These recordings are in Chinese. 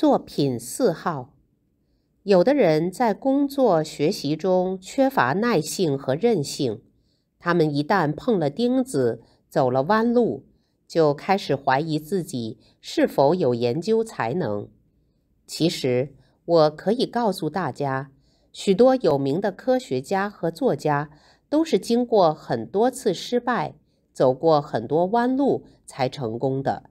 作品四号，有的人在工作学习中缺乏耐性和韧性，他们一旦碰了钉子，走了弯路，就开始怀疑自己是否有研究才能。其实，我可以告诉大家，许多有名的科学家和作家都是经过很多次失败，走过很多弯路才成功的。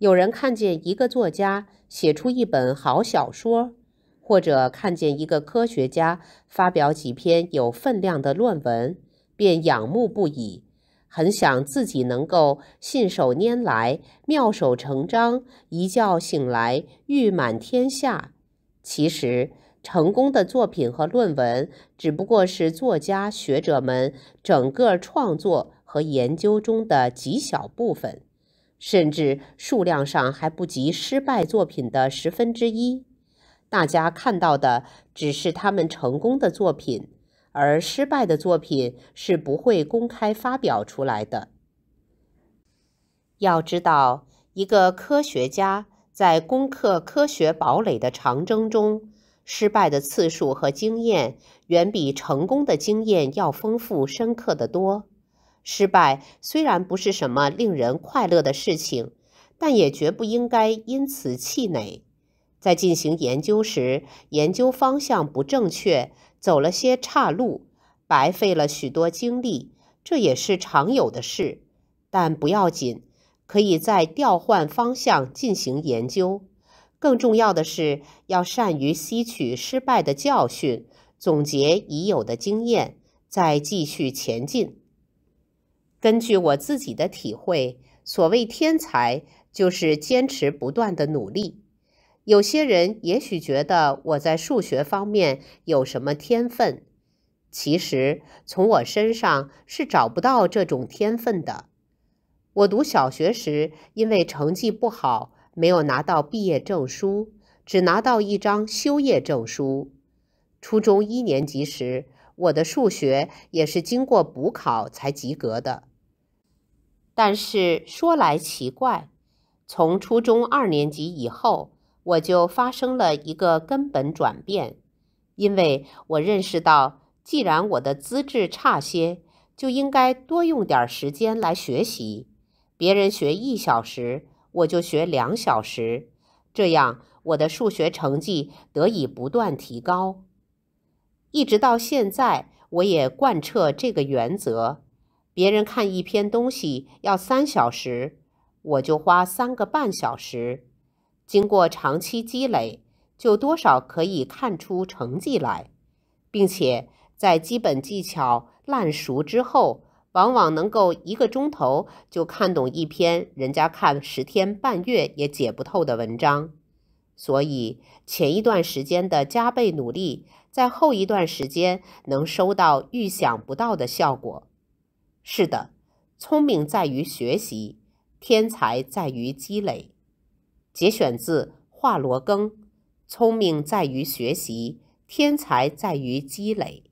有人看见一个作家写出一本好小说，或者看见一个科学家发表几篇有分量的论文，便仰慕不已，很想自己能够信手拈来，妙手成章，一觉醒来誉满天下。其实，成功的作品和论文只不过是作家、学者们整个创作和研究中的极小部分。甚至数量上还不及失败作品的十分之一。大家看到的只是他们成功的作品，而失败的作品是不会公开发表出来的。要知道，一个科学家在攻克科学堡垒的长征中，失败的次数和经验远比成功的经验要丰富深刻的多。失败虽然不是什么令人快乐的事情，但也绝不应该因此气馁。在进行研究时，研究方向不正确，走了些岔路，白费了许多精力，这也是常有的事。但不要紧，可以在调换方向进行研究。更重要的是，要善于吸取失败的教训，总结已有的经验，再继续前进。根据我自己的体会，所谓天才就是坚持不断的努力。有些人也许觉得我在数学方面有什么天分，其实从我身上是找不到这种天分的。我读小学时，因为成绩不好，没有拿到毕业证书，只拿到一张休业证书。初中一年级时，我的数学也是经过补考才及格的。但是说来奇怪，从初中二年级以后，我就发生了一个根本转变，因为我认识到，既然我的资质差些，就应该多用点时间来学习。别人学一小时，我就学两小时，这样我的数学成绩得以不断提高。一直到现在，我也贯彻这个原则。别人看一篇东西要三小时，我就花三个半小时。经过长期积累，就多少可以看出成绩来，并且在基本技巧烂熟之后，往往能够一个钟头就看懂一篇人家看十天半月也解不透的文章。所以前一段时间的加倍努力，在后一段时间能收到预想不到的效果。是的，聪明在于学习，天才在于积累。节选自华罗庚：“聪明在于学习，天才在于积累。”